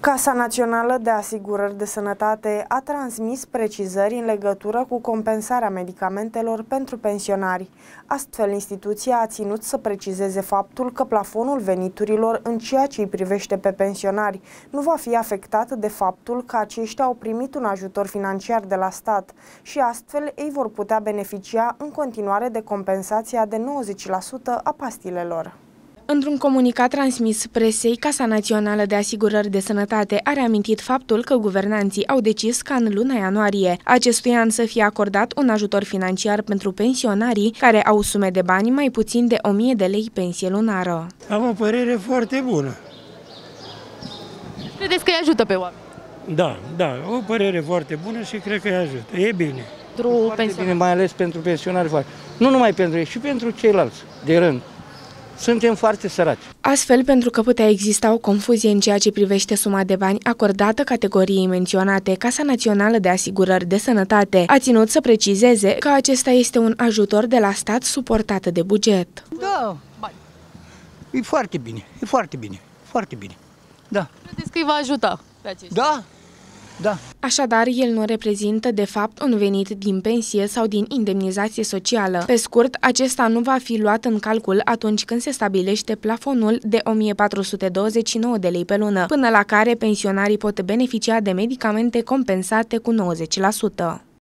Casa Națională de Asigurări de Sănătate a transmis precizări în legătură cu compensarea medicamentelor pentru pensionari. Astfel, instituția a ținut să precizeze faptul că plafonul veniturilor în ceea ce îi privește pe pensionari nu va fi afectat de faptul că aceștia au primit un ajutor financiar de la stat și astfel ei vor putea beneficia în continuare de compensația de 90% a pastilelor. Într-un comunicat transmis presei, Casa Națională de Asigurări de Sănătate a reamintit faptul că guvernanții au decis ca în luna ianuarie acestui an să fie acordat un ajutor financiar pentru pensionarii care au sume de bani mai puțin de 1000 de lei pensie lunară. Am o părere foarte bună. Credeți că îi ajută pe oameni? Da, da, o părere foarte bună și cred că îi ajută. E bine. Pentru Bine, mai ales pentru pensionari. Nu numai pentru ei, și pentru ceilalți de rând suntem foarte săraci. Astfel, pentru că putea exista o confuzie în ceea ce privește suma de bani acordată categoriei menționate, Casa Națională de Asigurări de Sănătate a ținut să precizeze că acesta este un ajutor de la stat suportat de buget. Da, bani. E foarte bine, e foarte bine, foarte bine. Da. Credeți că îi va ajuta pe Da, da. Așadar, el nu reprezintă, de fapt, un venit din pensie sau din indemnizație socială. Pe scurt, acesta nu va fi luat în calcul atunci când se stabilește plafonul de 1429 de lei pe lună, până la care pensionarii pot beneficia de medicamente compensate cu 90%.